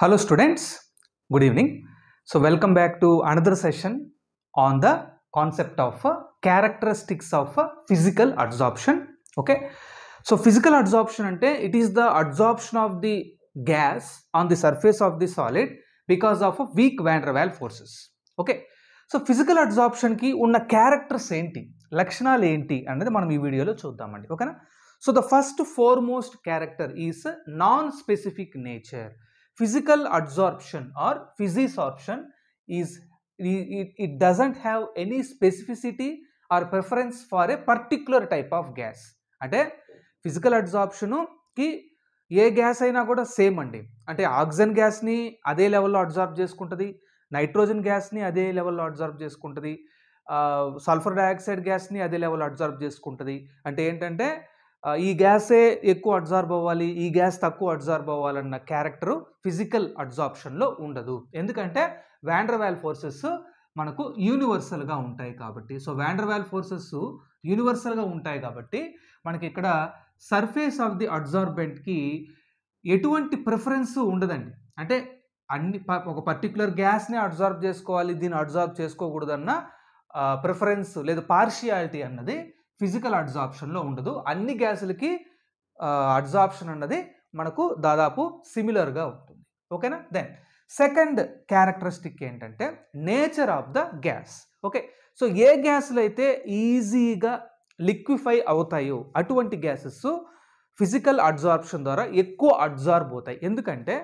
Hello students, good evening. So welcome back to another session on the concept of uh, characteristics of uh, physical adsorption. Okay. So physical adsorption ante it is the adsorption of the gas on the surface of the solid because of uh, weak van der Waal forces. Okay. So physical అడ్జాప్షన్కి ఉన్న characters ఏంటి లక్షణాలు ఏంటి అనేది మనం ఈ వీడియోలో చూద్దామండి ఓకేనా so the first foremost character is non specific nature physical adsorption or physisorption is it, it doesn't have any specificity or preference for a particular type of gas అంటే ఫిజికల్ అడ్జార్ప్షన్కి ఏ గ్యాస్ అయినా కూడా సేమ్ అండి అంటే oxygen గ్యాస్ని అదే లెవెల్లో అడ్జార్బ్ చేసుకుంటుంది నైట్రోజన్ గ్యాస్ని అదే లెవెల్లో అడ్జార్బ్ చేసుకుంటుంది సల్ఫర్ డయాక్సైడ్ గ్యాస్ని అదే లెవెల్ అబ్జర్వ్ చేసుకుంటుంది అంటే ఏంటంటే ఈ గ్యాసే ఎక్కువ అబ్జార్బ్ అవ్వాలి ఈ గ్యాస్ తక్కువ అబ్జార్బ్ అవ్వాలన్న క్యారెక్టరు ఫిజికల్ అబ్జార్ప్షన్లో ఉండదు ఎందుకంటే వ్యాండ్రవాల్ ఫోర్సెస్ మనకు యూనివర్సల్గా ఉంటాయి కాబట్టి సో వ్యాండ్రవాల్ ఫోర్సెస్ యూనివర్సల్గా ఉంటాయి కాబట్టి మనకి ఇక్కడ సర్ఫేస్ ఆఫ్ ది అబ్జార్బెంట్కి ఎటువంటి ప్రిఫరెన్స్ ఉండదండి అంటే అన్ని ఒక పర్టికులర్ గ్యాస్ని అబ్జార్బ్ చేసుకోవాలి దీన్ని అబ్జార్బ్ చేసుకోకూడదన్న ప్రిఫరెన్స్ లేదా పార్షియాలిటీ అన్నది ఫిజికల్ అడ్జాప్షన్లో ఉండదు అన్ని గ్యాసులకి అడ్జాప్షన్ అన్నది మనకు దాదాపు సిమిలర్గా ఉంటుంది ఓకేనా దెన్ సెకండ్ క్యారెక్టరిస్టిక్ ఏంటంటే nature of the gas okay so ఏ గ్యాసులు అయితే ఈజీగా లిక్విఫై అవుతాయో అటువంటి గ్యాసెస్ ఫిజికల్ అడ్జార్ప్షన్ ద్వారా ఎక్కువ అడ్జార్బ్ అవుతాయి ఎందుకంటే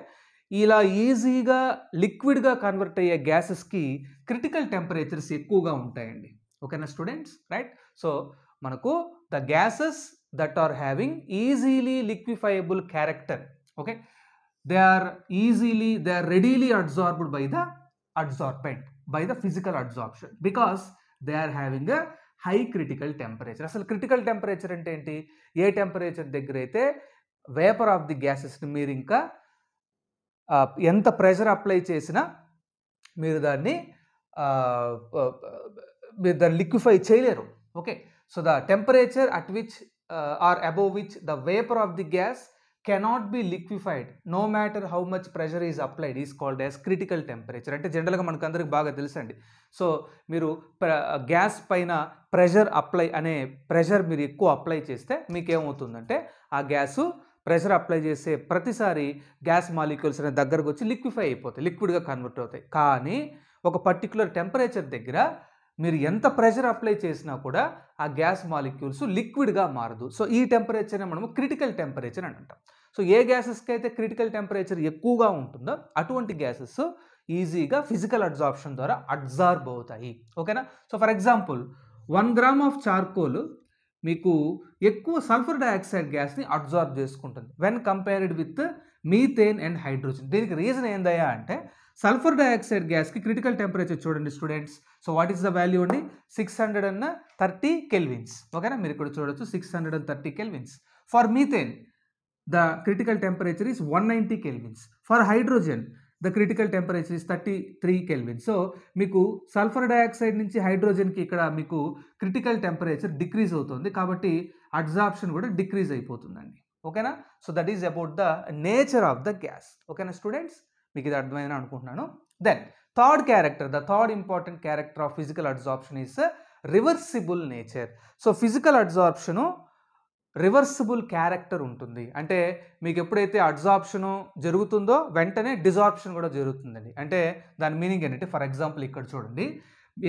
ఇలా ఈజీగా లిక్విడ్గా కన్వర్ట్ అయ్యే గ్యాసెస్కి క్రిటికల్ టెంపరేచర్స్ ఎక్కువగా ఉంటాయండి ఓకేనా స్టూడెంట్స్ రైట్ సో మనకు the gases that are having easily liquefiable character okay they are easily they are readily absorbed by the absorbent by the physical absorption because they are having a high critical temperature అసలు critical temperature అంటే ఏంటి ఏ temperature దగ్గర అయితే vapour of the గ్యాసెస్ని మీరు ఇంకా ఎంత pressure apply చేసినా మీరు దాన్ని మీరు దాన్ని లిక్విఫై చేయలేరు okay so the temperature at which are or which the vapour of the gas cannot be liquefied no matter how much pressure pressure applied applied called called critical temperature అంటే జనరల్గా మనకు అందరికి బాగా తెలుసండి సో మీరు gas uh, పైన pressure apply అనే pressure మీరు ఎక్కువ అప్లై చేస్తే మీకు ఏమవుతుందంటే ఆ గ్యాసు ప్రెషర్ అప్లై చేసే ప్రతిసారి గ్యాస్ మాలిక్యూల్స్ అనే దగ్గరకు వచ్చి లిక్విఫై అయిపోతాయి లిక్విడ్గా కన్వర్ట్ అవుతాయి కానీ ఒక పర్టికులర్ టెంపరేచర్ దగ్గర మీరు ఎంత ప్రెషర్ అప్లై చేసినా కూడా ఆ గ్యాస్ మాలిక్యూల్స్ లిక్విడ్గా మారదు సో ఈ టెంపరేచర్ని మనము క్రిటికల్ టెంపరేచర్ అని అంటాం సో ఏ గ్యాసెస్కి అయితే క్రిటికల్ టెంపరేచర్ ఎక్కువగా ఉంటుందో అటువంటి గ్యాసెస్ ఈజీగా ఫిజికల్ అబ్జార్ప్షన్ ద్వారా అబ్జార్బ్ అవుతాయి ఓకేనా so for example one gram of charcoal మీకు ఎక్కువ సల్ఫర్ డయాక్సైడ్ గ్యాస్ని అబ్జార్బ్ చేసుకుంటుంది when compared with methane and hydrogen దీనికి రీజన్ ఏందయ్యా అంటే సల్ఫర్ డయాక్సైడ్ గ్యాస్కి క్రిటికల్ టెంపరేచర్ చూడండి students so what is the value అండి six hundred and thirty kelvins ఓకేనా మీరు ఇక్కడ చూడొచ్చు six hundred and thirty kelvins for methane the critical temperature is one ninety kelvins for hydrogen the critical temperature is thirty three kelvin so మీకు sulphur dioxide నుంచి హైడ్రోజన్కి ఇక్కడ మీకు critical temperature decrease అవుతుంది కాబట్టి అడ్జాప్షన్ కూడా డిక్రీజ్ అయిపోతుందండి ఓకేనా so that is about the nature of the gas ఓకేనా స్టూడెంట్స్ మీకు ఇది అర్థమైందని అనుకుంటున్నాను then third character the third important character of physical adsorption is reversible nature so physical adsorption reversible character ఉంటుంది అంటే మీకు ఎప్పుడైతే అడ్జార్ప్షను జరుగుతుందో వెంటనే డిజార్ప్షన్ కూడా జరుగుతుందండి అంటే దాని మీనింగ్ ఏంటంటే ఫర్ ఎగ్జాంపుల్ ఇక్కడ చూడండి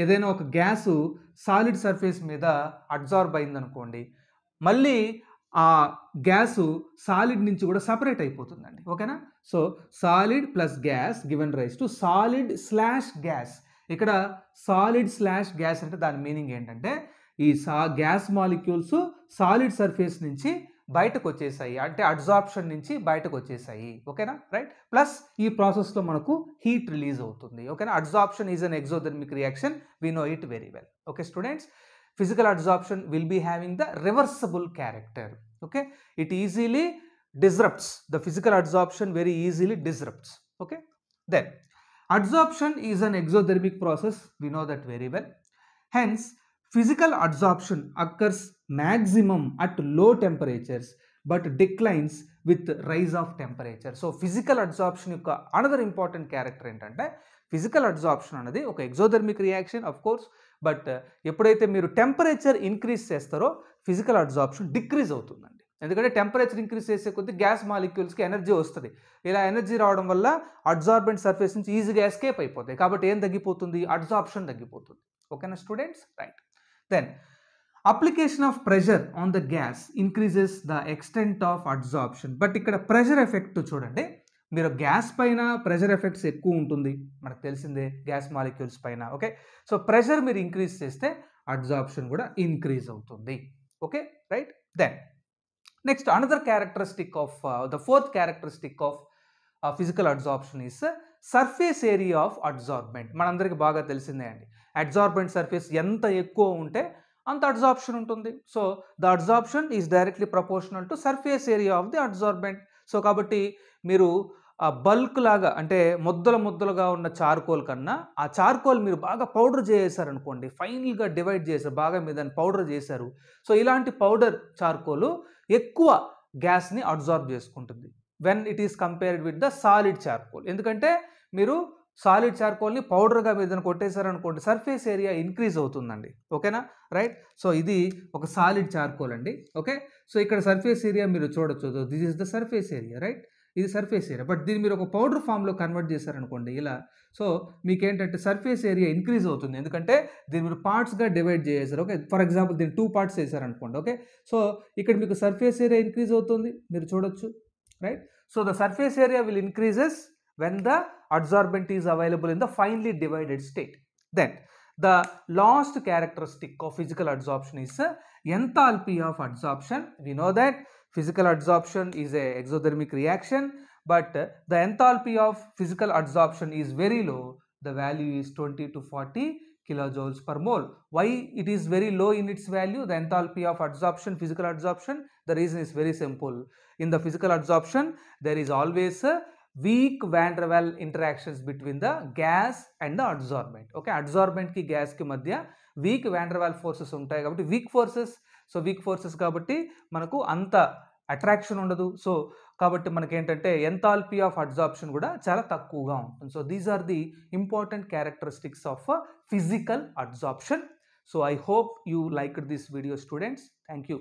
ఏదైనా ఒక గ్యాసు సాలిడ్ సర్ఫేస్ మీద అడ్జార్బ్ అయిందనుకోండి మళ్ళీ ఆ గ్యాసు సాలిడ్ నుంచి కూడా సపరేట్ అయిపోతుందండి ఓకేనా so solid plus gas given rise to solid slash gas ఇక్కడ సాలిడ్ స్లాష్ గ్యాస్ అంటే దాని మీనింగ్ ఏంటంటే ఈ సా గ్యాస్ మాలిక్యూల్స్ సాలిడ్ సర్ఫేస్ నుంచి బయటకు వచ్చేసాయి అంటే అడ్జాప్షన్ నుంచి బయటకు వచ్చేసాయి ఓకేనా రైట్ ప్లస్ ఈ ప్రాసెస్లో మనకు హీట్ రిలీజ్ అవుతుంది ఓకేనా adsorption is an exothermic reaction we know it very well okay students physical adsorption will be having the reversible character. Okay, it easily disrupts the physical adsorption very easily disrupts. Okay, then adsorption is an exothermic process. We know that very well. Hence, physical adsorption occurs maximum at low temperatures but declines with rise of temperature. So, physical adsorption another important character ఏంటంటే physical adsorption అనేది ఒక exothermic reaction of course but ఎప్పుడైతే మీరు temperature increase చేస్తారో physical adsorption decrease అవుతుందండి ఎందుకంటే temperature increase చేసే కొద్దీ గ్యాస్ మాలిక్యూల్స్కి ఎనర్జీ వస్తుంది ఇలా ఎనర్జీ రావడం వల్ల అడ్జార్బెంట్ సర్ఫేస్ నుంచి ఈజీగా ఎస్కేప్ అయిపోతాయి కాబట్టి ఏం తగ్గిపోతుంది అడ్జార్ప్షన్ తగ్గిపోతుంది ఓకేనా students right then application of pressure on the gas increases the extent of adsorption but ఇక్కడ ప్రెషర్ ఎఫెక్ట్ చూడండి మీరు గ్యాస్ పైన ప్రెషర్ ఎఫెక్ట్స్ ఎక్కువ ఉంటుంది మనకు తెలిసిందే గ్యాస్ మాలిక్యూల్స్ పైన ఓకే సో ప్రెషర్ మీరు ఇంక్రీజ్ చేస్తే అడ్జాప్షన్ కూడా ఇంక్రీజ్ అవుతుంది okay right then next another characteristic of the fourth characteristic of physical adsorption is surface area of adsorbent మనందరికీ బాగా తెలిసిందే అండి అడ్జార్బెంట్ సర్ఫేస్ ఎంత ఎక్కువ ఉంటే అంత అడ్జార్ప్షన్ ఉంటుంది so the adsorption is directly proportional to surface area of the adsorbent so కాబట్టి మీరు బల్క్ లాగా అంటే ముద్దలు ముద్దలుగా ఉన్న చార్కోల్ కన్నా ఆ చార్కోల్ మీరు బాగా పౌడర్ చేసారనుకోండి ఫైనల్గా డివైడ్ చేశారు బాగా మీరు దాన్ని పౌడర్ చేశారు సో ఇలాంటి పౌడర్ చార్కోల్ ఎక్కువ గ్యాస్ని అబ్జార్బ్ చేసుకుంటుంది when it is compared with the solid charcoal ఎందుకంటే మీరు సాలిడ్ చార్కోల్ని పౌడర్గా మీరు దాన్ని కొట్టేశారనుకోండి సర్ఫేస్ ఏరియా ఇంక్రీజ్ అవుతుందండి ఓకేనా రైట్ సో ఇది ఒక సాలిడ్ చార్కోల్ అండి ఓకే సో ఇక్కడ సర్ఫేస్ ఏరియా మీరు చూడొచ్చు this is the surface area right ఇది సర్ఫేస్ ఏరియా బట్ దీన్ని మీరు ఒక పౌడర్ ఫామ్లో కన్వర్ట్ చేశారనుకోండి ఇలా సో మీకేంటంటే సర్ఫేస్ ఏరియా ఇంక్రీజ్ అవుతుంది ఎందుకంటే దీన్ని మీరు పార్ట్స్గా డివైడ్ చేశారు ఓకే ఫర్ ఎగ్జాంపుల్ దీన్ని టూ పార్ట్స్ వేసారనుకోండి ఓకే సో ఇక్కడ మీకు సర్ఫేస్ ఏరియా ఇంక్రీజ్ అవుతుంది మీరు చూడొచ్చు right so the surface area will increases the absorbent adsorbent available in the finely divided state state. The last characteristic of physical physical is ఎంత uh, enthalpy of adsorption. We know that Physical adsorption is a exothermic reaction, but the enthalpy of physical adsorption is very low. The value is 20 to 40 kilojoules per mole. Why it is very low in its value? The enthalpy of adsorption, physical adsorption, the reason is very simple. In the physical adsorption, there is always a weak van der Waal interactions between the gas and the adsorbent. Okay, adsorbent ki gas ki madhya weak van der Waal forces ఉంటాయి కాబట్టి weak forces so weak forces కాబట్టి మనకు అంత attraction ఉండదు so కాబట్టి మనకేంటంటే ఎంతాల్పీ of adsorption కూడా చాలా తక్కువగా ఉంటుంది so these are the important characteristics of physical adsorption so I hope you like this video students thank you